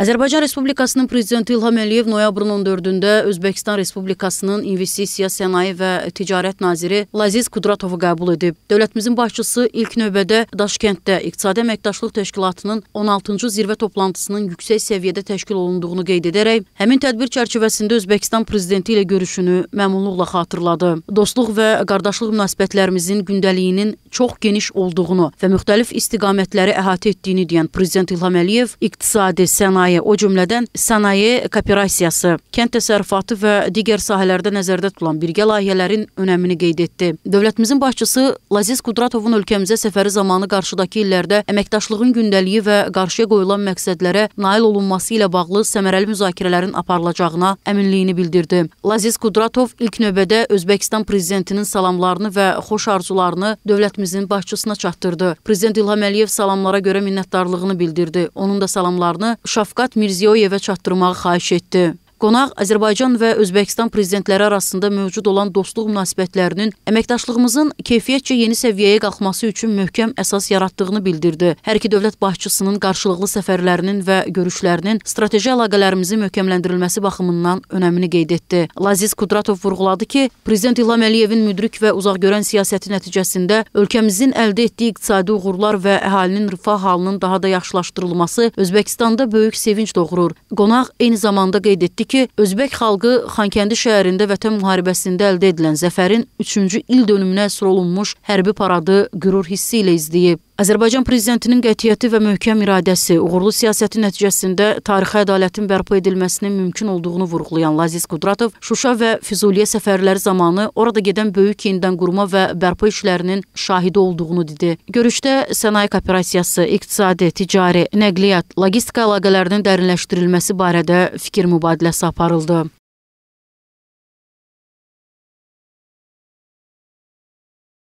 Azərbaycan Respublikasının prezidenti İlham Əliyev noyabrın 14-də Özbəkistan Respublikasının investisiya, sənaye və ticarət naziri Laziz Kudratovu qəbul edib. Dövlətimizin başçısı ilk növbədə Daşkənddə İqtisadi Əməkdaşlıq Təşkilatının 16-cı zirvə toplantısının yüksək səviyyədə təşkil olunduğunu qeyd edərək, həmin tədbir çərçivəsində Özbəkistan prezidenti ilə görüşünü məmnunluqla xatırladı. Dostluq və qardaşlıq münasibətlərimizin gündəliyinin çox geniş olduğunu və müxtəlif istiqamətləri əhatə etdiyini deyən prezident İlham Əliyev iqtisadi, sənaye sənaye, o cümlədən sənaye kooperasiyası, kənd təsərrüfatı və digər sahələrdə nəzərdə tutulan birgə layihələrin önəmini qeyd etdi. Dövlətimizin başçısı Laziz Qudratovun ölkəmizə səfəri zamanı qarşıdakı illərdə əməkdaşlığın gündəliyi və qarşıya qoyulan məqsədlərə nail olunması ilə bağlı səmərəli müzakirələrin aparılacağına əminliyini bildirdi. Laziz Qudratov ilk növbədə Özbəkistan prezidentinin salamlarını və xoş arzularını dövlətimizin başçısına çatdırdı. Prezident İlham Əliyev salamlara görə minnətdarlığını bildirdi. Onun da salamlarını Şafqat Şəfqət Mirzəyoyevə çatdırmağı xahiş etdi. Qonaq Azərbaycan və Özbəkistan prezidentləri arasında mövcud olan dostluq münasibətlərinin əməkdaşlığımızın keyfiyyətcə yeni səviyyəyə qalxması üçün möhkəm əsas yaratdığını bildirdi. Hər iki dövlət başçısının qarşılıqlı səfərlərinin və görüşlərinin strateji əlaqələrimizin möhkəmləndirilməsi baxımından önəmini qeyd etdi. Laziz Kudratov vurğuladı ki, prezident İlham Əliyevin müdrik və uzaqgörən siyasəti nəticəsində ölkəmizin əldə etdiyi iqtisadi uğurlar və əhalinin rifah halının daha da yaxşılaşdırılması Özbəkistanda böyük sevinc doğurur. Qonaq eyni zamanda qeyd etdi ki, Özbək xalqı Xankəndi şəhərində Vətən müharibəsində əldə edilən zəfərin 3-cü il dönümünə həsr olunmuş hərbi paradı qürur hissi ilə izləyib. Azərbaycan prezidentinin qətiyyəti və möhkəm iradəsi uğurlu siyasəti nəticəsində tarixə ədalətin bərpa edilməsinin mümkün olduğunu vurğulayan Laziz Qudratov Şuşa və Füzuliyə səfərləri zamanı orada gedən böyük yenidən qurma və bərpa işlərinin şahidi olduğunu dedi. Görüşdə sənaye kooperasiyası, iqtisadi, ticari, nəqliyyat, logistika əlaqələrinin dərinləşdirilməsi barədə fikir mübadiləsi aparıldı.